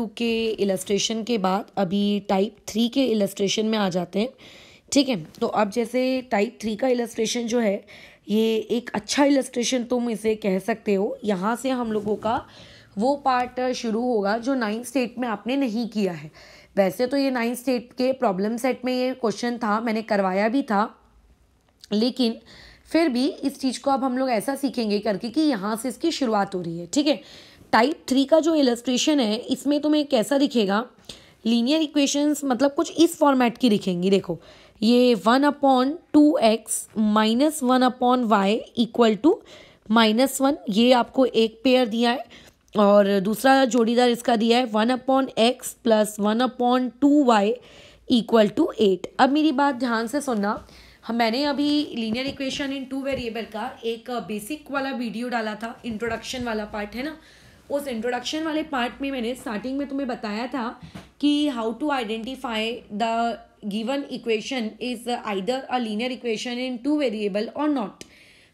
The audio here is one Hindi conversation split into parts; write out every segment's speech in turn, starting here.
टू के इलस्ट्रेशन के बाद अभी टाइप थ्री के इलस्ट्रेशन में आ जाते हैं ठीक है तो अब जैसे टाइप थ्री का इलस्ट्रेशन जो है ये एक अच्छा इलस्ट्रेशन तुम इसे कह सकते हो यहाँ से हम लोगों का वो पार्ट शुरू होगा जो नाइन्थ स्टेट में आपने नहीं किया है वैसे तो ये नाइन्थ स्टेट के प्रॉब्लम सेट में ये क्वेश्चन था मैंने करवाया भी था लेकिन फिर भी इस चीज़ को अब हम लोग ऐसा सीखेंगे करके कि यहाँ से इसकी शुरुआत हो रही है ठीक है टाइप थ्री का जो इलस्ट्रेशन है इसमें तुम्हें कैसा दिखेगा लीनियर इक्वेशंस मतलब कुछ इस फॉर्मेट की दिखेंगी देखो ये one upon two x minus one upon y equal to minus one ये आपको एक पेयर दिया है और दूसरा जोड़ीदार इसका दिया है one upon x plus one upon two y equal to eight अब मेरी बात ध्यान से सुनना हम मैंने अभी linear equation in two variable का एक बेसिक वाला वीडियो डाला था इंट्रोडक्शन वाला पार्ट है ना उस इंट्रोडक्शन वाले पार्ट में मैंने स्टार्टिंग में तुम्हें बताया था कि how to identify the given equation is either a linear equation in two variable और नॉट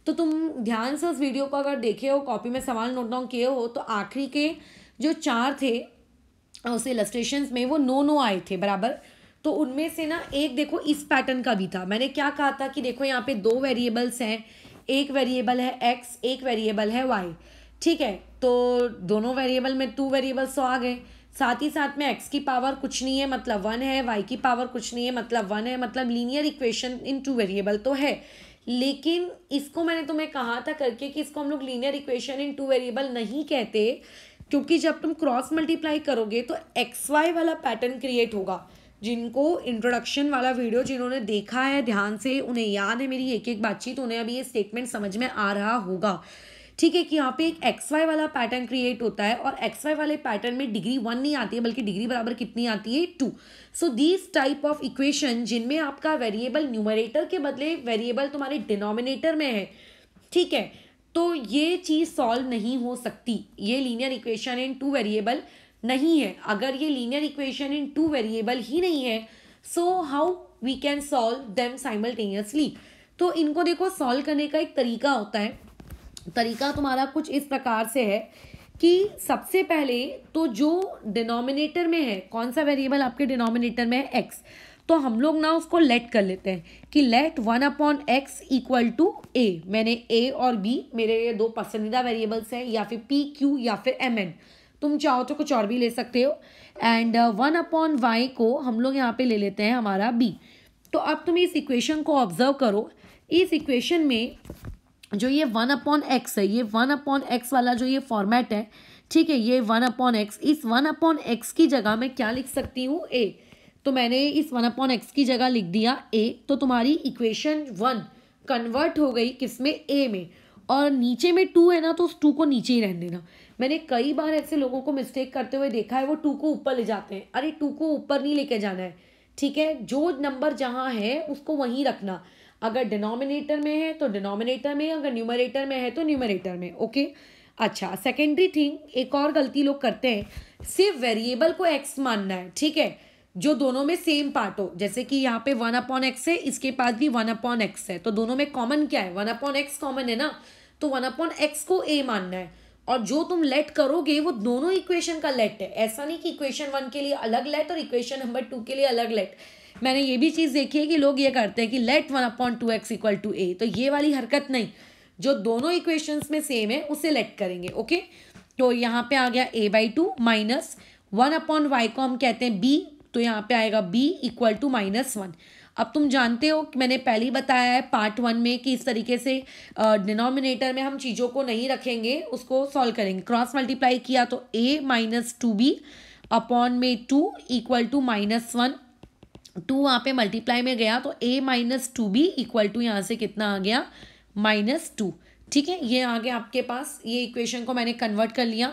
तो तुम ध्यान से उस वीडियो को अगर देखे हो कॉपी में सवाल नोट डाउन किए हो तो आखिरी के जो चार थे उस इलस्ट्रेशन में वो नो नो आए थे बराबर तो उनमें से ना एक देखो इस पैटर्न का भी था मैंने क्या कहा था कि देखो यहाँ पे दो वेरिएबल्स हैं एक वेरिएबल है एक्स एक वेरिएबल है वाई ठीक है तो दोनों वेरिएबल में टू वेरिएबल्स तो आ गए साथ ही साथ में एक्स की पावर कुछ नहीं है मतलब वन है वाई की पावर कुछ नहीं है मतलब वन है मतलब linear equation in two variable तो है लेकिन इसको मैंने तुम्हें कहा था करके कि इसको हम लोग linear equation in two variable नहीं कहते क्योंकि जब तुम क्रॉस मल्टीप्लाई करोगे तो एक्स वाई वाला पैटर्न क्रिएट होगा जिनको इंट्रोडक्शन वाला वीडियो जिन्होंने देखा है ध्यान से उन्हें याद है मेरी एक एक बातचीत उन्हें अभी ये स्टेटमेंट समझ में आ रहा होगा ठीक है कि यहाँ पे एक एक्स वाई वाला पैटर्न क्रिएट होता है और एक्स वाई वाले पैटर्न में डिग्री वन नहीं आती है बल्कि डिग्री बराबर कितनी आती है two so these type of equation जिनमें आपका वेरिएबल न्यूमरेटर के बदले वेरिएबल तुम्हारे डिनोमिनेटर में है ठीक है तो ये चीज़ सॉल्व नहीं हो सकती ये linear equation in two variable नहीं है अगर ये linear equation in two variable ही नहीं है सो how we can solve them simultaneously तो इनको देखो सॉल्व करने का एक तरीका होता है तरीका तुम्हारा कुछ इस प्रकार से है कि सबसे पहले तो जो डिनोमिनेटर में है कौन सा वेरिएबल आपके डिनोमिनेटर में है एक्स तो हम लोग ना उसको लेट कर लेते हैं कि let one upon x equal to a मैंने ए और बी मेरे ये दो पसंदीदा वेरिएबल्स हैं या फिर पी क्यू या फिर एम एन तुम चाहो तो कुछ और भी ले सकते हो एंड वन अपॉन वाई को हम लोग यहाँ पे ले लेते हैं हमारा बी तो अब तुम इस इक्वेशन को ऑब्जर्व करो इस इक्वेशन में जो ये वन अपॉन एक्स है ये वन अपॉन एक्स वाला जो ये फॉर्मेट है ठीक है ये वन अपॉन एक्स इस वन अपॉन एक्स की जगह मैं क्या लिख सकती हूँ ए तो मैंने इस वन अपॉन एक्स की जगह लिख दिया ए तो तुम्हारी इक्वेशन वन कन्वर्ट हो गई किस में ए में और नीचे में टू है ना तो उस टू को नीचे ही रहने देना मैंने कई बार ऐसे लोगों को मिस्टेक करते हुए देखा है वो टू को ऊपर ले जाते हैं अरे टू को ऊपर नहीं लेके जाना है ठीक है जो नंबर जहाँ है उसको वहीं रखना अगर डिनोमिनेटर में है तो डिनोमिनेटर में अगर न्यूमरेटर में है तो न्यूमरेटर में ओके अच्छा सेकेंडरी थिंग एक और गलती लोग करते हैं सिर्फ वेरिएबल को एक्स मानना है ठीक है जो दोनों में सेम पार्ट हो जैसे कि यहाँ पे वन अपॉन एक्स है इसके पास भी वन अपॉन एक्स है तो दोनों में कॉमन क्या है वन अपॉन एक्स कॉमन है ना तो वन अपॉन एक्स को ए मानना है और जो तुम लेट करोगे वो दोनों इक्वेशन का लेट है ऐसा नहीं कि इक्वेशन वन के लिए अलग लेट और इक्वेशन नंबर टू के लिए अलग लेट मैंने ये भी चीज़ देखी है कि लोग ये करते हैं कि let one upon two x equal to a तो ये वाली हरकत नहीं जो दोनों इक्वेशंस में सेम है उसे लेट करेंगे ओके तो यहाँ पे आ गया a by two minus one upon y को हम कहते हैं बी तो यहाँ पे आएगा b equal to minus one अब तुम जानते हो कि मैंने पहले ही बताया है पार्ट वन में कि इस तरीके से डिनोमिनेटर में हम चीज़ों को नहीं रखेंगे उसको सॉल्व करेंगे क्रॉस मल्टीप्लाई किया तो a minus two b upon में two equal to minus one two वहाँ पे मल्टीप्लाई में गया तो a minus two b equal to यहाँ से कितना आ गया माइनस टू ठीक है ये आ गया आपके पास ये इक्वेशन को मैंने कन्वर्ट कर लिया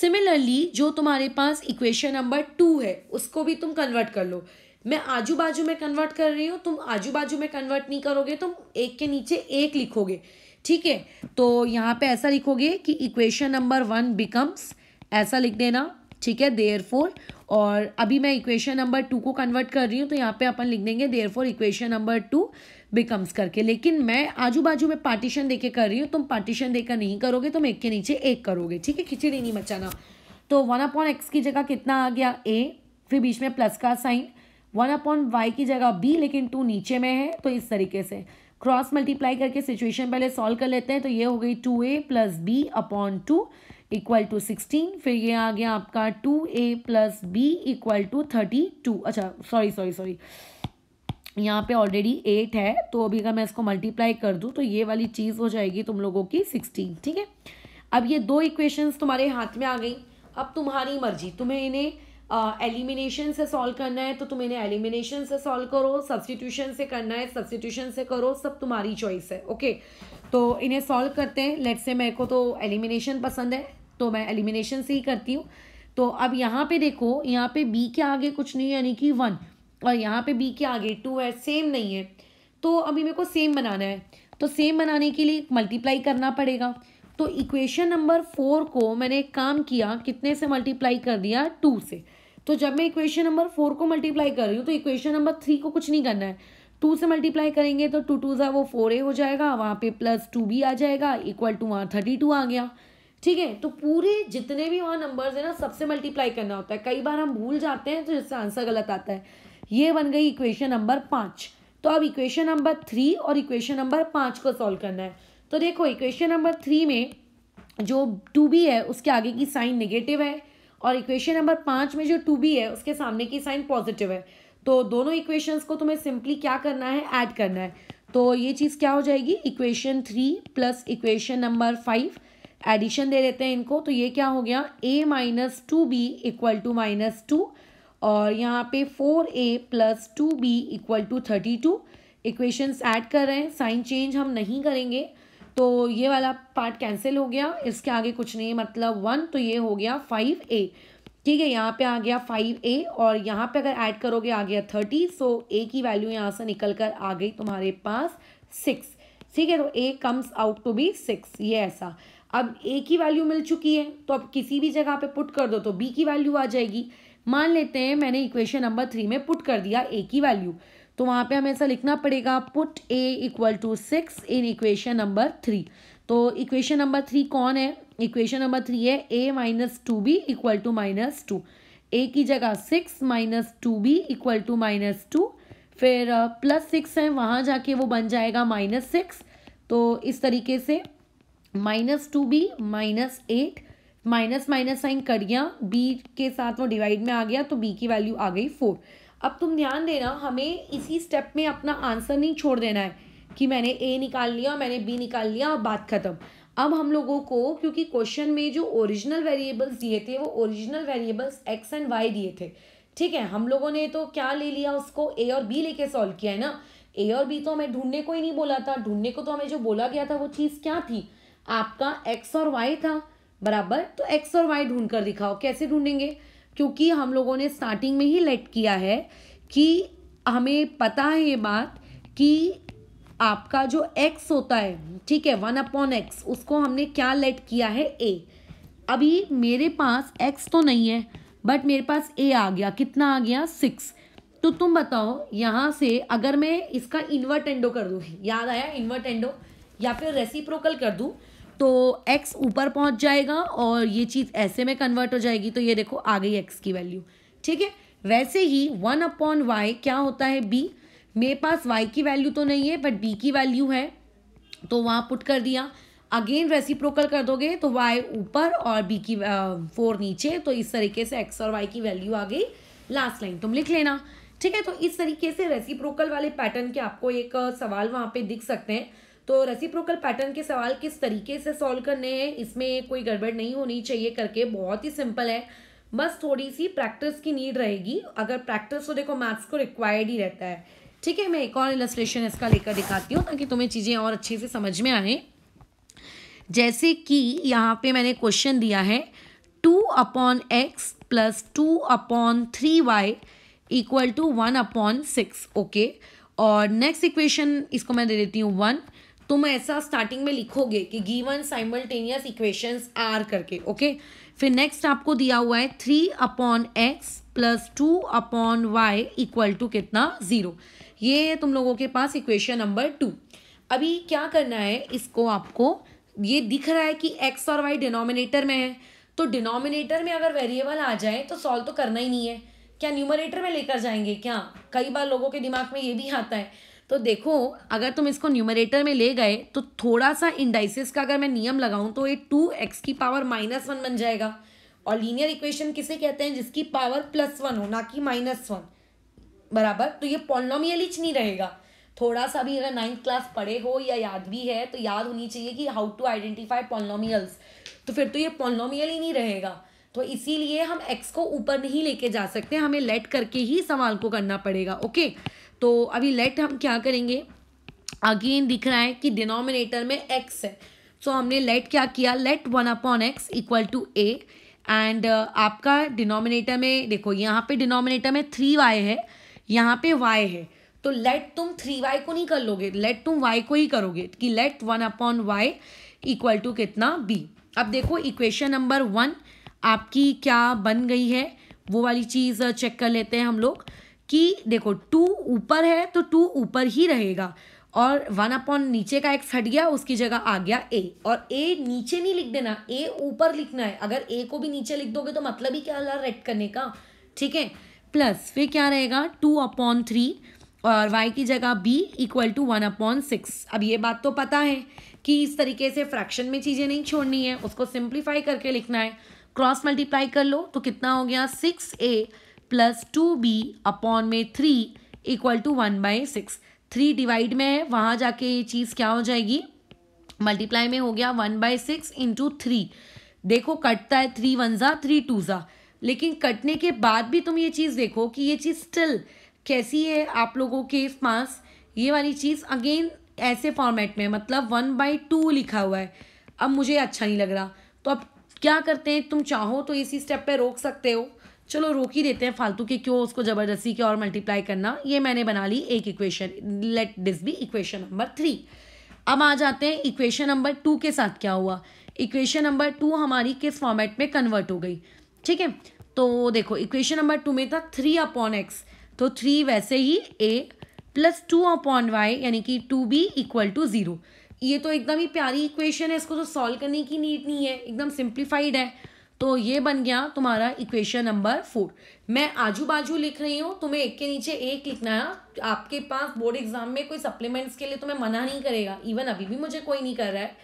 सिमिलरली जो तुम्हारे पास इक्वेशन नंबर टू है उसको भी तुम कन्वर्ट कर लो मैं आजू बाजू में कन्वर्ट कर रही हूँ तुम आजू बाजू में कन्वर्ट नहीं करोगे तुम एक के नीचे एक लिखोगे ठीक है तो यहाँ पे ऐसा लिखोगे कि इक्वेशन नंबर वन बिकम्स ऐसा लिख देना ठीक है देयर फोर और अभी मैं इक्वेशन नंबर टू को कन्वर्ट कर रही हूँ तो यहाँ पे अपन लिख देंगे therefore equation number two becomes करके लेकिन मैं आजू बाजू में पार्टीशन देके कर रही हूँ तुम पार्टीशन देकर नहीं करोगे तुम एक के नीचे एक करोगे ठीक है खिचड़ी नहीं मचाना तो वन अपॉन एक्स की जगह कितना आ गया ए फिर बीच में प्लस का साइन वन अपॉन वाई की जगह बी लेकिन टू नीचे में है तो इस तरीके से क्रॉस मल्टीप्लाई करके सिचुएशन पहले सॉल्व कर लेते हैं तो ये हो गई two a plus b upon two equal to sixteen फिर ये आ गया आपका two a plus b equal to thirty two अच्छा सॉरी सॉरी सॉरी यहाँ पे ऑलरेडी एट है तो अभी अगर मैं इसको मल्टीप्लाई कर दूँ तो ये वाली चीज़ हो जाएगी तुम लोगों की सिक्सटीन ठीक है अब ये दो इक्वेशंस तुम्हारे हाथ में आ गई अब तुम्हारी मर्जी तुम्हें इन्हें एलिमिनेशन से सॉल्व करना है तो तुम इन्हें एलिमिनेशन से सॉल्व करो सब्सटीट्यूशन से करना है सब्सटीट्यूशन से करो सब तुम्हारी चॉइस है ओके तो इन्हें सॉल्व करते हैं लेट से मेरे को तो एलिमिनेशन पसंद है तो मैं एलिमिनेशन से ही करती हूँ तो अब यहाँ पे देखो यहाँ पे बी के आगे कुछ नहीं है यानी कि वन और यहाँ पे बी के आगे टू है सेम नहीं है तो अभी मेरे को सेम बनाना है तो सेम बनाने के लिए मल्टीप्लाई करना पड़ेगा तो इक्वेशन नंबर फोर को मैंने एक काम किया कितने से मल्टीप्लाई कर दिया टू से तो जब मैं इक्वेशन नंबर फोर को मल्टीप्लाई कर रही हूँ तो इक्वेशन नंबर थ्री को कुछ नहीं करना है टू से मल्टीप्लाई करेंगे तो टू टू ज़ा वो फोर ए हो जाएगा वहाँ पे प्लस टू भी आ जाएगा इक्वल टू वहाँ थर्टी टू आ गया ठीक है तो पूरे जितने भी वहाँ नंबर्स है ना सबसे मल्टीप्लाई करना होता है कई बार हम भूल जाते हैं तो जिससे आंसर गलत आता है ये बन गई इक्वेशन नंबर पाँच तो अब इक्वेशन नंबर थ्री और इक्वेशन नंबर पाँच को सॉल्व करना है तो देखो इक्वेशन नंबर थ्री में जो टू बी है उसके आगे की साइन नेगेटिव है और इक्वेशन नंबर पाँच में जो टू बी है उसके सामने की साइन पॉजिटिव है तो दोनों इक्वेशंस को तुम्हें सिंपली क्या करना है ऐड करना है तो ये चीज़ क्या हो जाएगी equation three plus equation number five addition दे देते हैं इनको तो ये क्या हो गया a minus two b equal to minus two और यहाँ पे four a plus two b equal to thirty two equations add कर रहे हैं साइन चेंज हम नहीं करेंगे तो ये वाला पार्ट कैंसिल हो गया इसके आगे कुछ नहीं मतलब वन तो ये हो गया फाइव ए ठीक है यहाँ पे आ गया फाइव ए और यहाँ पे अगर ऐड करोगे आ गया थर्टी सो ए की वैल्यू यहाँ से निकल कर आ गई तुम्हारे पास सिक्स ठीक है तो a comes out to be six ये ऐसा अब ए की वैल्यू मिल चुकी है तो अब किसी भी जगह पे पुट कर दो तो बी की वैल्यू आ जाएगी मान लेते हैं मैंने इक्वेशन नंबर थ्री में पुट कर दिया ए की वैल्यू तो वहाँ पे हमें ऐसा लिखना पड़ेगा put a equal to six in equation number three तो इक्वेशन नंबर थ्री कौन है इक्वेशन नंबर थ्री है a minus two b equal to minus two ए की जगह six minus two b equal to minus two फिर प्लस सिक्स है वहाँ जाके वो बन जाएगा माइनस सिक्स तो इस तरीके से minus two b minus eight minus minus sign कर गया बी के साथ वो डिवाइड में आ गया तो बी की वैल्यू आ गई फोर अब तुम ध्यान देना हमें इसी स्टेप में अपना आंसर नहीं छोड़ देना है कि मैंने ए निकाल लिया मैंने बी निकाल लिया और बात खत्म अब हम लोगों को क्योंकि क्वेश्चन में जो ओरिजिनल वेरिएबल्स दिए थे वो original variables x and y दिए थे ठीक है हम लोगों ने तो क्या ले लिया उसको ए और बी लेके सॉल्व किया है ना ए और बी तो हमें ढूंढने को ही नहीं बोला था ढूंढने को तो हमें जो बोला गया था वो चीज़ क्या थी आपका एक्स और वाई था बराबर तो एक्स और वाई ढूंढ कर दिखाओ कैसे ढूंढेंगे क्योंकि हम लोगों ने स्टार्टिंग में ही लेट किया है कि हमें पता है ये बात कि आपका जो एक्स होता है ठीक है वन अपॉन एक्स उसको हमने क्या लेट किया है ए अभी मेरे पास एक्स तो नहीं है बट मेरे पास ए आ गया कितना आ गया सिक्स तो तुम बताओ यहाँ से अगर मैं इसका इन्वर्ट एंडो कर दूँ याद आया इन्वर्ट एंडो या फिर रेसिप्रोकल कर दूँ तो एक्स ऊपर पहुँच जाएगा और ये चीज़ ऐसे में कन्वर्ट हो जाएगी तो ये देखो आ गई एक्स की वैल्यू ठीक है वैसे ही वन अपॉन वाई क्या होता है बी मेरे पास वाई की वैल्यू तो नहीं है बट बी की वैल्यू है तो वहाँ पुट कर दिया अगेन रेसिप्रोकल कर दोगे तो वाई ऊपर और बी की फोर नीचे तो इस तरीके से एक्स और वाई की वैल्यू आ गई लास्ट लाइन तुम लिख लेना ठीक है तो इस तरीके से रेसिप्रोकल वाले पैटर्न के आपको एक सवाल वहाँ पे दिख सकते हैं तो रेसिप्रोकल पैटर्न के सवाल किस तरीके से सॉल्व करने हैं इसमें कोई गड़बड़ नहीं होनी चाहिए करके बहुत ही सिंपल है बस थोड़ी सी प्रैक्टिस की नीड रहेगी अगर प्रैक्टिस तो देखो मैथ्स को रिक्वायर्ड ही रहता है ठीक है मैं एक और इलस्ट्रेशन इसका लेकर दिखाती हूँ ताकि तुम्हें चीज़ें और अच्छे से समझ में आएँ जैसे कि यहाँ पे मैंने क्वेश्चन दिया है two upon x plus two upon three y equal to one upon six okay और नेक्स्ट इक्वेशन इसको मैं दे देती हूँ वन तुम तो ऐसा स्टार्टिंग में लिखोगे कि गिवन साइमल्टेनियस इक्वेशंस आर करके ओके फिर नेक्स्ट आपको दिया हुआ है three upon x plus two upon y equal to कितना ज़ीरो ये है तुम लोगों के पास इक्वेशन नंबर टू अभी क्या करना है इसको आपको ये दिख रहा है कि एक्स और वाई डिनोमिनेटर में है तो डिनोमिनेटर में अगर वेरिएबल आ जाए तो सॉल्व तो करना ही नहीं है क्या न्यूमरेटर में लेकर जाएंगे क्या कई बार लोगों के दिमाग में ये भी आता है तो देखो अगर तुम इसको न्यूमरेटर में ले गए तो थोड़ा सा इंडाइसिस का अगर मैं नियम लगाऊं तो ये टू एक्स की पावर माइनस वन बन जाएगा और लीनियर इक्वेशन किसे कहते हैं जिसकी पावर प्लस वन हो ना कि माइनस वन बराबर तो ये पॉलिनोमियल नहीं रहेगा थोड़ा सा भी अगर नाइन्थ क्लास पढ़े हो या याद भी है तो याद होनी चाहिए कि हाउ टू आइडेंटिफाई पॉलोमियल्स तो फिर तो ये पॉलोमियल ही नहीं रहेगा तो इसीलिए हम एक्स को ऊपर नहीं लेके जा सकते हमें लेट करके ही सवाल को करना पड़ेगा ओके तो अभी लेट हम क्या करेंगे अगेन दिख रहा है कि डिनोमिनेटर में एक्स है सो so, हमने लेट क्या किया let one upon x equal to a and आपका डिनोमिनेटर में देखो यहाँ पे डिनोमिनेटर में थ्री वाई है यहाँ पे वाई है तो लेट तुम थ्री वाई को नहीं कर लोगे लेट तुम वाई को ही करोगे कि let one upon y equal to कितना बी अब देखो इक्वेशन नंबर वन आपकी क्या बन गई है वो वाली चीज़ चेक कर लेते हैं हम लोग कि देखो टू ऊपर है तो टू ऊपर ही रहेगा और वन अपॉन नीचे का एक्स हट गया उसकी जगह आ गया ए और ए नीचे नहीं लिख देना ए ऊपर लिखना है अगर ए को भी नीचे लिख दोगे तो मतलब ही क्या रेड करने का ठीक है प्लस फिर क्या रहेगा टू अपॉन थ्री और y की जगह b equal to one upon six अब ये बात तो पता है कि इस तरीके से फ्रैक्शन में चीज़ें नहीं छोड़नी है उसको सिंप्लीफाई करके लिखना है क्रॉस मल्टीप्लाई कर लो तो कितना हो गया six a plus two b upon में three equal to one by six three divide में है वहाँ जाके ये चीज़ क्या हो जाएगी मल्टीप्लाई में हो गया one by six into three देखो कटता है थ्री वन ज़ा थ्री टू ज़ा लेकिन कटने के बाद भी तुम ये चीज़ देखो कि ये चीज़ स्टिल कैसी है आप लोगों के पास ये वाली चीज़ अगेन ऐसे फॉर्मेट में मतलब वन बाई टू लिखा हुआ है अब मुझे अच्छा नहीं लग रहा तो अब क्या करते हैं तुम चाहो तो इसी स्टेप पे रोक सकते हो चलो रोक ही देते हैं फालतू के क्यों उसको ज़बरदस्ती के और मल्टीप्लाई करना ये मैंने बना ली एक equation let this be equation number three अब आ जाते हैं इक्वेशन नंबर टू के साथ क्या हुआ इक्वेशन नंबर टू हमारी किस फॉर्मेट में कन्वर्ट हो गई ठीक है तो देखो इक्वेशन नंबर टू में था थ्री अपॉन एक्स तो थ्री वैसे ही a plus two upon y यानी कि two b equal to zero ये तो एकदम ही प्यारी इक्वेशन है इसको तो सॉल्व करने की नीड नहीं है एकदम सिंप्लीफाइड है तो ये बन गया तुम्हारा इक्वेशन नंबर फोर मैं आजू बाजू लिख रही हूँ तुम्हें एक के नीचे एक लिखना है आपके पास बोर्ड एग्जाम में कोई सप्लीमेंट्स के लिए तुम्हें मना नहीं करेगा इवन अभी भी मुझे कोई नहीं कर रहा है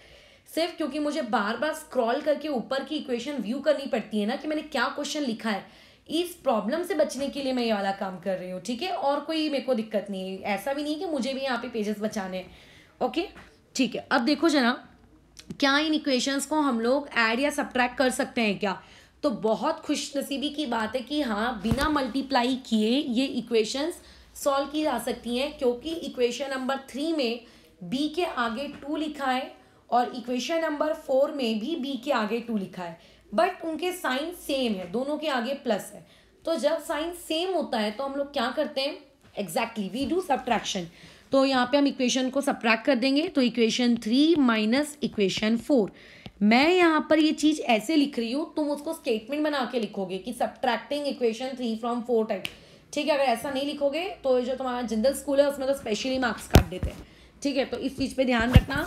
सिर्फ क्योंकि मुझे बार बार स्क्रॉल करके ऊपर की इक्वेशन व्यू करनी पड़ती है ना कि मैंने क्या क्वेश्चन लिखा है इस प्रॉब्लम से बचने के लिए मैं ये वाला काम कर रही हूँ ठीक है और कोई मेरे को दिक्कत नहीं है ऐसा भी नहीं है कि मुझे भी यहाँ पे पेजेस बचाने ओके ठीक है अब देखो जना क्या इन इक्वेशंस को हम लोग ऐड या सब्ट्रैक्ट कर सकते हैं क्या तो बहुत खुशनसीबी की बात है कि हाँ बिना मल्टीप्लाई किए ये इक्वेशंस सॉल्व की जा सकती हैं क्योंकि इक्वेशन नंबर थ्री में बी के आगे टू लिखा है और इक्वेशन नंबर फोर में भी बी के आगे टू लिखा है बट उनके साइन सेम है दोनों के आगे प्लस है तो जब साइन सेम होता है तो हम लोग क्या करते हैं एग्जैक्टली वी डू सब्ट्रैक्शन तो यहाँ पे हम इक्वेशन को सब्ट्रैक्ट कर देंगे तो equation three minus equation four मैं यहाँ पर ये चीज़ ऐसे लिख रही हूँ तुम उसको स्टेटमेंट बना के लिखोगे कि subtracting equation three from four type ठीक है अगर ऐसा नहीं लिखोगे तो जो तुम्हारा जनरल स्कूल है उसमें तो स्पेशली मार्क्स काट देते हैं ठीक है तो इस चीज़ पे ध्यान रखना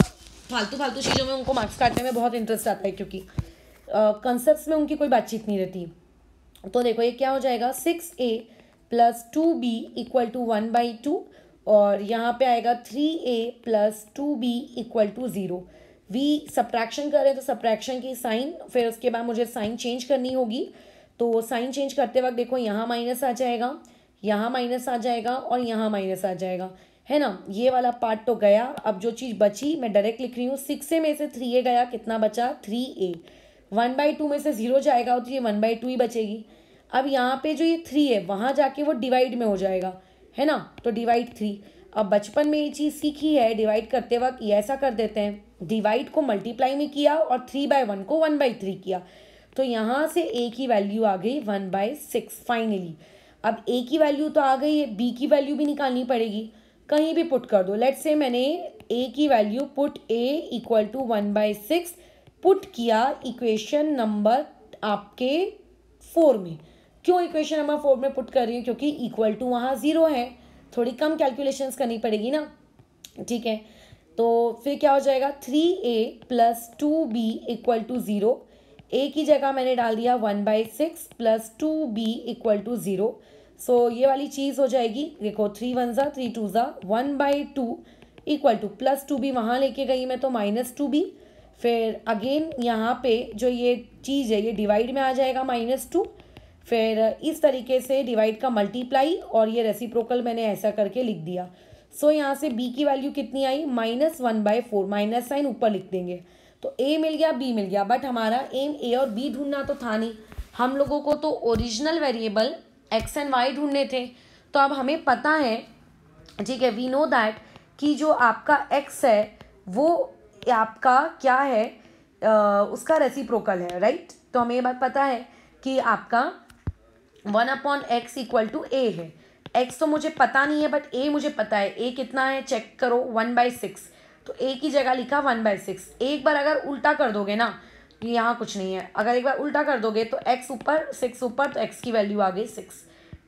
फालतू फालतू चीज़ों में उनको मार्क्स काटने में बहुत इंटरेस्ट आता है क्योंकि कंसेप्ट में उनकी कोई बातचीत नहीं रहती तो देखो ये क्या हो जाएगा six a plus two b equal to one by two और यहाँ पे आएगा three a plus two b equal to zero we subtraction करें तो सप्रैक्शन की साइन फिर उसके बाद मुझे साइन चेंज करनी होगी तो साइन चेंज करते वक्त देखो यहाँ माइनस आ जाएगा यहाँ माइनस आ जाएगा और यहाँ माइनस आ जाएगा है ना ये वाला पार्ट तो गया अब जो चीज़ बची मैं डायरेक्ट लिख रही हूँ सिक्स ए में से थ्री ए गया कितना बचा three a one by two में से ज़ीरो जाएगा तो ये वन बाई टू ही बचेगी अब यहाँ पे जो ये थ्री है वहाँ जाके वो डिवाइड में हो जाएगा है ना तो डिवाइड थ्री अब बचपन में ये चीज़ सीखी है डिवाइड करते वक्त ये ऐसा कर देते हैं डिवाइड को मल्टीप्लाई में किया और थ्री बाय वन को वन बाई थ्री किया तो यहाँ से ए की वैल्यू आ गई वन बाय सिक्स फाइनली अब ए की वैल्यू तो आ गई है बी की वैल्यू भी निकालनी पड़ेगी कहीं भी पुट कर दो लेट्स से मैंने ए की value put a equal to one by six put किया इक्वेशन नंबर आपके फोर में क्यों इक्वेशन नंबर फोर में पुट कर रही हूँ क्योंकि इक्वल टू वहाँ ज़ीरो है थोड़ी कम कैलकुलेशंस करनी पड़ेगी ना ठीक है तो फिर क्या हो जाएगा three a plus two b equal to zero a की जगह मैंने डाल दिया one by six plus two b equal to zero so ये वाली चीज़ हो जाएगी देखो थ्री वन ज़ा थ्री टू ज़ा one by two equal to plus two b वहाँ लेके गई मैं तो माइनस टू बी फिर अगेन यहाँ पे जो ये चीज़ है ये डिवाइड में आ जाएगा माइनस टू फिर इस तरीके से डिवाइड का मल्टीप्लाई और ये रेसिप्रोकल मैंने ऐसा करके लिख दिया सो so, यहाँ से बी की वैल्यू कितनी आई minus one by four minus sign ऊपर लिख देंगे तो ए मिल गया बी मिल गया बट हमारा एम ए और बी ढूंढना तो था नहीं हम लोगों को तो original variable x and y ढूंढने थे तो अब हमें पता है ठीक है वी नो दैट कि जो आपका एक्स है वो आपका क्या है उसका रेसिप्रोकल है राइट तो हमें ये बात पता है कि आपका one upon x equal to a है एक्स तो मुझे पता नहीं है बट ए मुझे पता है ए कितना है चेक करो वन बाई सिक्स तो ए की जगह लिखा वन बाई सिक्स एक बार अगर उल्टा कर दोगे ना यहाँ कुछ नहीं है अगर एक बार उल्टा कर दोगे तो एक्स ऊपर सिक्स ऊपर तो एक्स की वैल्यू आ गई सिक्स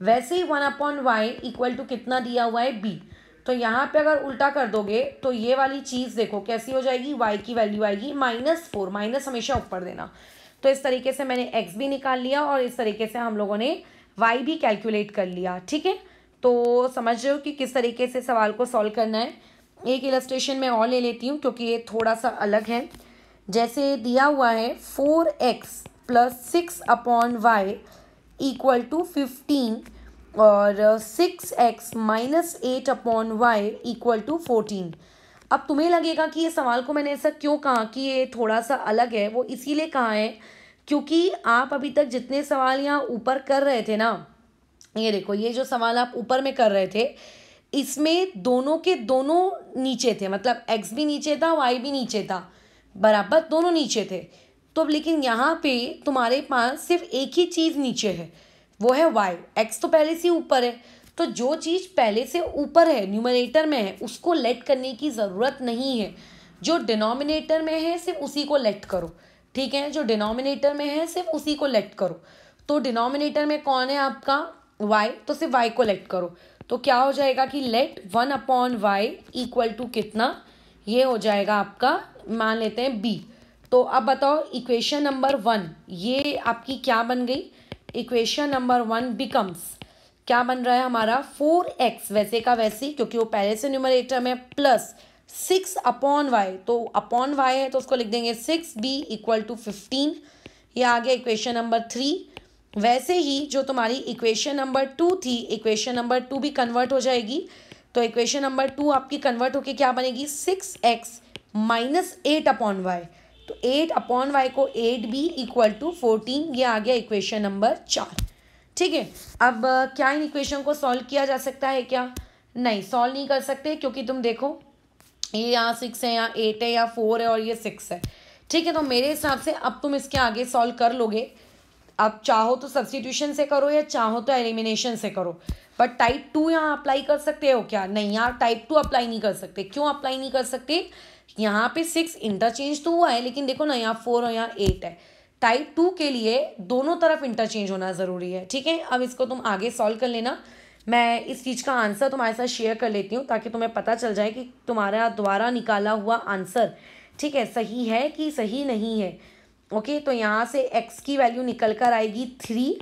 वैसे ही one upon y equal to कितना दिया हुआ है बी तो यहाँ पे अगर उल्टा कर दोगे तो ये वाली चीज़ देखो कैसी हो जाएगी वाई की वैल्यू आएगी माइनस फोर माइनस हमेशा ऊपर देना तो इस तरीके से मैंने एक्स भी निकाल लिया और इस तरीके से हम लोगों ने वाई भी कैलकुलेट कर लिया ठीक है तो समझ रहे हो कि किस तरीके से सवाल को सॉल्व करना है एक इलस्ट्रेशन में और ले लेती हूँ क्योंकि ये थोड़ा सा अलग है जैसे दिया हुआ है four x plus six upon y equal to fifteen और six x minus eight upon y equal to fourteen अब तुम्हें लगेगा कि ये सवाल को मैंने ऐसा क्यों कहा कि ये थोड़ा सा अलग है वो इसीलिए कहा है क्योंकि आप अभी तक जितने सवाल यहाँ ऊपर कर रहे थे ना ये देखो ये जो सवाल आप ऊपर में कर रहे थे इसमें दोनों के दोनों नीचे थे मतलब एक्स भी नीचे था वाई भी नीचे था बराबर दोनों नीचे थे तो अब लेकिन यहाँ पे तुम्हारे पास सिर्फ एक ही चीज़ नीचे है वो है वाई एक्स तो पहले से ऊपर है तो जो चीज़ पहले से ऊपर है न्यूमिनेटर में है उसको लेट करने की ज़रूरत नहीं है जो डिनोमिनेटर में है सिर्फ उसी को लेट करो ठीक है जो डिनोमिनेटर में है सिर्फ उसी को लेट करो तो डिनोमिनेटर में कौन है आपका वाई तो सिर्फ वाई को लेट करो तो क्या हो जाएगा कि let one upon y equal to कितना ये हो जाएगा आपका मान लेते हैं बी तो अब बताओ इक्वेशन नंबर वन ये आपकी क्या बन गई इक्वेशन नंबर वन बिकम्स क्या बन रहा है हमारा फोर एक्स वैसे का वैसे क्योंकि वो पहले से न्यूमरेटर में प्लस सिक्स अपॉन वाई तो अपॉन वाई है तो उसको लिख देंगे six b equal to fifteen ये आ गया इक्वेशन नंबर थ्री वैसे ही जो तुम्हारी इक्वेशन नंबर टू थी इक्वेशन नंबर टू भी कन्वर्ट हो जाएगी तो इक्वेशन नंबर टू आपकी कन्वर्ट होके क्या बनेगी six x minus eight upon y तो एट अपॉन वाई को eight b equal to fourteen ये आ गया इक्वेशन नंबर चार ठीक है अब क्या इन इक्वेशन को सॉल्व किया जा सकता है क्या नहीं सॉल्व नहीं कर सकते क्योंकि तुम देखो ये यहाँ सिक्स है यहाँ एट है या फोर है और ये सिक्स है ठीक है तो मेरे हिसाब से अब तुम इसके आगे सॉल्व कर लोगे आप चाहो तो सब्सटीट्यूशन से करो या चाहो तो एलिमिनेशन से करो बट टाइप टू यहाँ अप्लाई कर सकते हो क्या नहीं यार टाइप टू अप्लाई नहीं कर सकते क्यों अप्लाई नहीं कर सकते यहाँ पे सिक्स इंटरचेंज तो हुआ है लेकिन देखो ना यहाँ फोर और यहाँ एट है टाइप टू के लिए दोनों तरफ इंटरचेंज होना ज़रूरी है ठीक है अब इसको तुम आगे सॉल्व कर लेना मैं इस चीज़ का आंसर तुम्हारे साथ शेयर कर लेती हूँ ताकि तुम्हें पता चल जाए कि तुम्हारा द्वारा निकाला हुआ आंसर ठीक है सही है कि सही नहीं है ओके तो यहाँ से एक्स की वैल्यू निकल कर आएगी थ्री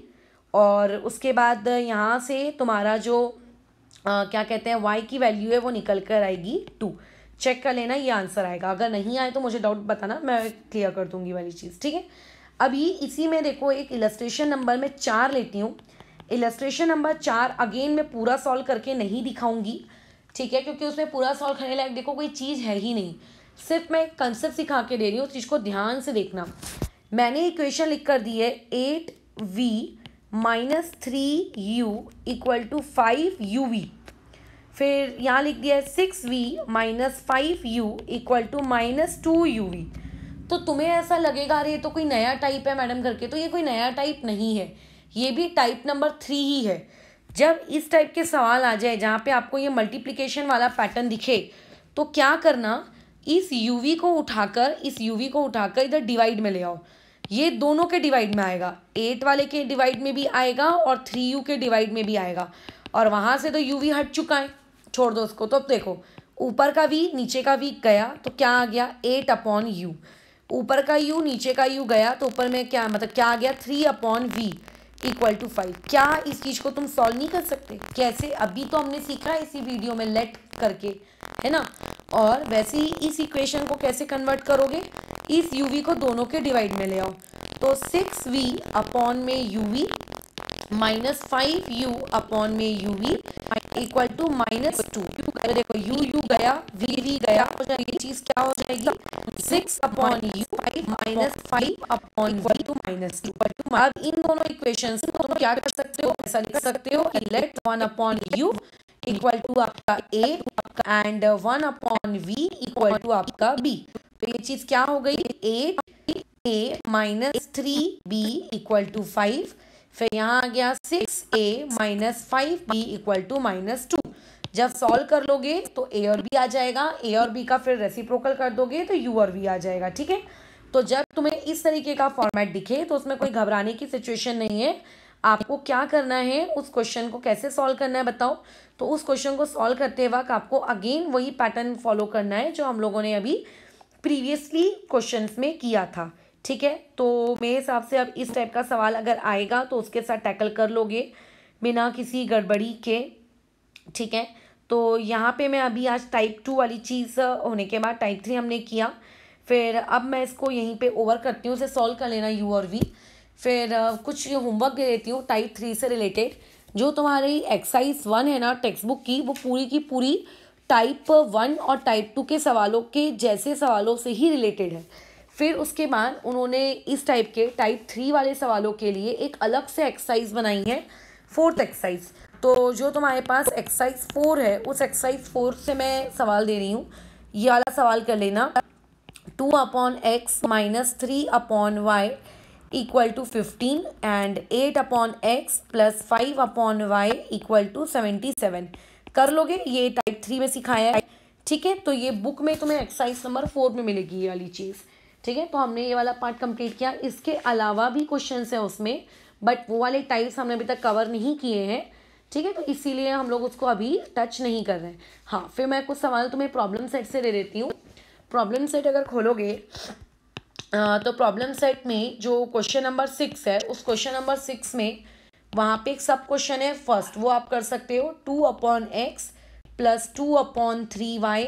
और उसके बाद यहाँ से तुम्हारा जो आ, क्या कहते हैं वाई की वैल्यू है वो निकल कर आएगी टू चेक कर लेना ये आंसर आएगा अगर नहीं आए तो मुझे डाउट बताना मैं क्लियर कर दूंगी वाली चीज़ ठीक है अभी इसी में देखो एक इलस्ट्रेशन नंबर में चार लेती हूँ इलस्ट्रेशन नंबर चार अगेन मैं पूरा सॉल्व करके नहीं दिखाऊंगी ठीक है क्योंकि उसमें पूरा सॉल्व करने लायक देखो कोई चीज़ है ही नहीं सिर्फ मैं कंसेप्ट सिखा के दे रही हूँ उस चीज़ को ध्यान से देखना मैंने इक्वेशन लिख कर दी है eight v minus three u equal to five u v फिर यहाँ लिख दिया है six v minus five u equal to minus two u v तो तुम्हें ऐसा लगेगा अरे ये तो कोई नया टाइप है मैडम करके तो ये कोई नया टाइप नहीं है ये भी टाइप नंबर थ्री ही है जब इस टाइप के सवाल आ जाए जहाँ पे आपको ये मल्टीप्लिकेशन वाला पैटर्न दिखे तो क्या करना इस वी को उठाकर इस वी को उठाकर इधर डिवाइड में ले आओ ये दोनों के डिवाइड में आएगा एट वाले के डिवाइड में भी आएगा और थ्री यू के डिवाइड में भी आएगा और वहाँ से तो वी हट चुका है छोड़ दो उसको तो अब देखो ऊपर का वी नीचे का वी गया तो क्या आ गया एट अपॉन यू ऊपर का यू नीचे का यू गया तो ऊपर में क्या मतलब क्या आ गया three upon v equal to five क्या इस चीज़ को तुम सॉल्व नहीं कर सकते कैसे अभी तो हमने सीखा है इसी वीडियो में लेट करके है ना और वैसे ही इस इक्वेशन को कैसे कन्वर्ट करोगे इस यू वी को दोनों के डिवाइड में ले आओ तो सिक्स वी अपॉन में u v minus five u upon में u v equal to minus two गया देखो यू यू गया वी वी गया हो जाएगी चीज क्या हो जाएगी six upon u five minus five upon equal to minus two अब इन दोनों इक्वेशन को तुम क्या कर सकते हो ऐसा लिख सकते हो कि let one upon u equal to आपका a and one upon v equal to आपका बी तो ये चीज क्या हो गई a a minus three b equal to five फिर यहाँ आ गया six a minus five b equal to minus two जब सॉल्व कर लोगे तो ए और बी आ जाएगा ए और बी का फिर रेसिप्रोकल कर दोगे तो यू और वी आ जाएगा ठीक है तो जब तुम्हें इस तरीके का फॉर्मेट दिखे तो उसमें कोई घबराने की सिचुएशन नहीं है आपको क्या करना है उस क्वेश्चन को कैसे सॉल्व करना है बताओ तो उस क्वेश्चन को सॉल्व करते वक्त आपको अगेन वही पैटर्न फॉलो करना है जो हम लोगों ने अभी प्रीवियसली क्वेश्चंस में किया था ठीक है तो मेरे हिसाब से अब इस टाइप का सवाल अगर आएगा तो उसके साथ टैकल कर लोगे बिना किसी गड़बड़ी के ठीक है तो यहाँ पे मैं अभी आज टाइप टू वाली चीज़ होने के बाद टाइप थ्री हमने किया फिर अब मैं इसको यहीं पे ओवर करती हूँ उसे सॉल्व कर लेना यू और वी फिर कुछ होमवर्क दे देती हूँ टाइप थ्री से रिलेटेड जो तुम्हारी एक्सरसाइज वन है ना टेक्स्ट बुक की वो पूरी की पूरी टाइप वन और टाइप टू के सवालों के जैसे सवालों से ही रिलेटेड है फिर उसके बाद उन्होंने इस टाइप के टाइप थ्री वाले सवालों के लिए एक अलग से एक्सरसाइज बनाई है फोर्थ एक्सरसाइज तो जो तुम्हारे पास एक्सरसाइज फोर है उस एक्सरसाइज फोर से मैं सवाल दे रही हूँ ये वाला सवाल कर लेना two upon x minus three upon y equal to fifteen and eight upon x plus five upon y equal to seventy seven कर लोगे ये टाइप थ्री में सिखाया है ठीक है तो ये बुक में तुम्हें एक्सरसाइज नंबर फोर में मिलेगी ये वाली चीज़ ठीक है तो हमने ये वाला पार्ट कंप्लीट किया इसके अलावा भी क्वेश्चन है उसमें बट वो वाले टाइप्स हमने अभी तक कवर नहीं किए हैं ठीक है तो इसीलिए हम लोग उसको अभी टच नहीं कर रहे हैं हाँ फिर मैं कुछ सवाल तुम्हें प्रॉब्लम सेट से दे देती हूँ प्रॉब्लम सेट अगर खोलोगे तो प्रॉब्लम सेट में जो क्वेश्चन नंबर सिक्स है उस क्वेश्चन नंबर सिक्स में वहाँ पे एक सब क्वेश्चन है फर्स्ट वो आप कर सकते हो two upon x plus two upon three y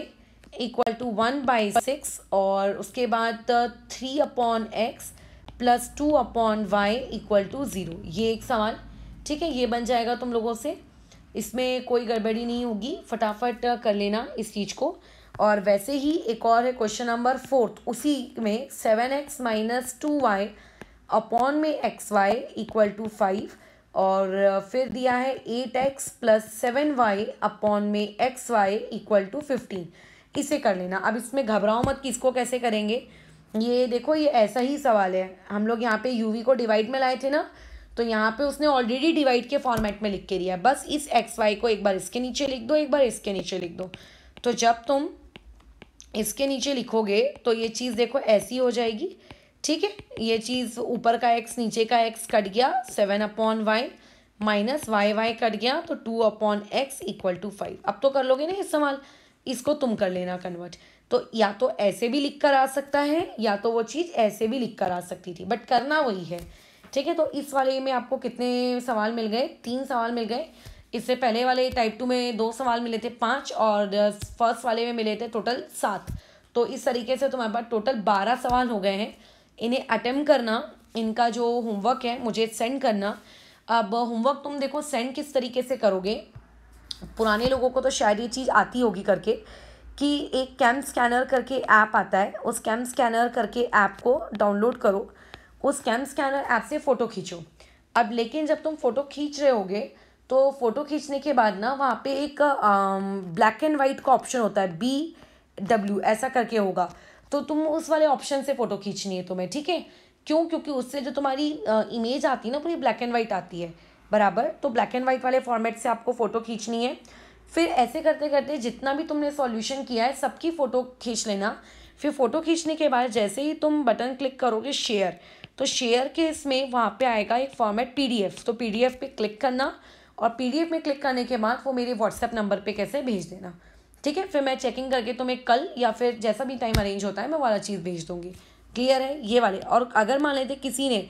equal to one by six और उसके बाद three upon x plus two upon y equal to zero ये एक सवाल ठीक है ये बन जाएगा तुम लोगों से इसमें कोई गड़बड़ी नहीं होगी फटाफट uh, कर लेना इस चीज़ को और वैसे ही एक और है क्वेश्चन नंबर फोर्थ उसी में seven x minus two y upon में x y equal to five और uh, फिर दिया है eight x plus seven y upon में x y equal to fifteen इसे कर लेना अब इसमें घबराओ मत किसको कैसे करेंगे ये देखो ये ऐसा ही सवाल है हम लोग यहाँ पे यू को डिवाइड में लाए थे ना तो यहाँ पे उसने ऑलरेडी डिवाइड के फॉर्मेट में लिख के दिया बस इस एक्स वाई को एक बार इसके नीचे लिख दो एक बार इसके नीचे लिख दो तो जब तुम इसके नीचे लिखोगे तो ये चीज़ देखो ऐसी हो जाएगी ठीक है ये चीज़ ऊपर का एक्स नीचे का एक्स कट गया seven upon y minus y y cut गया तो two upon x equal to five अब तो कर लोगे ना ये सवाल इसको तुम कर लेना कन्वर्ट तो या तो ऐसे भी लिख कर आ सकता है या तो वो चीज़ ऐसे भी लिख कर आ सकती थी बट करना वही है ठीक है तो इस वाले में आपको कितने सवाल मिल गए तीन सवाल मिल गए इससे पहले वाले टाइप टू में दो सवाल मिले थे पाँच और फर्स्ट वाले में मिले थे टोटल सात तो इस तरीके से तुम्हारे पास टोटल बारह सवाल हो गए हैं इन्हें अटैम्प करना इनका जो होमवर्क है मुझे सेंड करना अब होमवर्क तुम देखो सेंड किस तरीके से करोगे पुराने लोगों को तो शायद ये चीज़ आती होगी करके कि एक कैम स्कैनर करके ऐप आता है उस कैम स्कैनर करके ऐप को डाउनलोड करो उस कैम स्कैनर ऐप से फ़ोटो खींचो अब लेकिन जब तुम फ़ोटो खींच रहे होगे तो फ़ोटो खींचने के बाद ना वहाँ पे एक ब्लैक एंड वाइट का ऑप्शन होता है बी डब्ल्यू ऐसा करके होगा तो तुम उस वाले ऑप्शन से फ़ोटो खींचनी है तुम्हें ठीक है क्यों क्योंकि उससे जो तुम्हारी इमेज आती है ना पूरी ब्लैक एंड वाइट आती है बराबर तो ब्लैक एंड वाइट वाले फॉर्मेट से आपको फ़ोटो खींचनी है फिर ऐसे करते करते जितना भी तुमने सॉल्यूशन किया है सबकी फ़ोटो खींच लेना फिर फ़ोटो खींचने के बाद जैसे ही तुम बटन क्लिक करोगे शेयर तो शेयर के इसमें वहाँ पे आएगा एक फॉर्मेट पीडीएफ तो पीडीएफ पे क्लिक करना और पीडीएफ में क्लिक करने के बाद वो मेरे व्हाट्सएप नंबर पे कैसे भेज देना ठीक है फिर मैं चेकिंग करके तुम्हें कल या फिर जैसा भी टाइम अरेंज होता है मैं वाला चीज़ भेज दूँगी क्लियर है ये वाले और अगर मान लेते किसी ने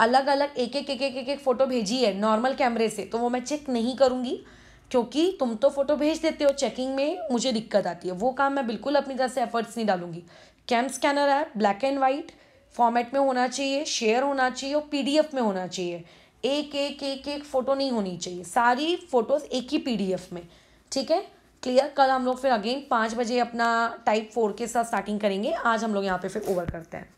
अलग अलग एक एक एक एक एक एक फ़ोटो भेजी है नॉर्मल कैमरे से तो वो मैं चेक नहीं करूँगी क्योंकि तुम तो फ़ोटो भेज देते हो चेकिंग में मुझे दिक्कत आती है वो काम मैं बिल्कुल अपनी तरह से एफर्ट्स नहीं डालूंगी CamScanner app black and white format में होना चाहिए शेयर होना चाहिए और पी में होना चाहिए एक एक एक एक फ़ोटो नहीं होनी चाहिए सारी फ़ोटोज़ एक ही पी में ठीक है क्लियर कल हम लोग फिर अगेन पाँच बजे अपना टाइप फोर के साथ स्टार्टिंग करेंगे आज हम लोग यहाँ पे फिर ओवर करते हैं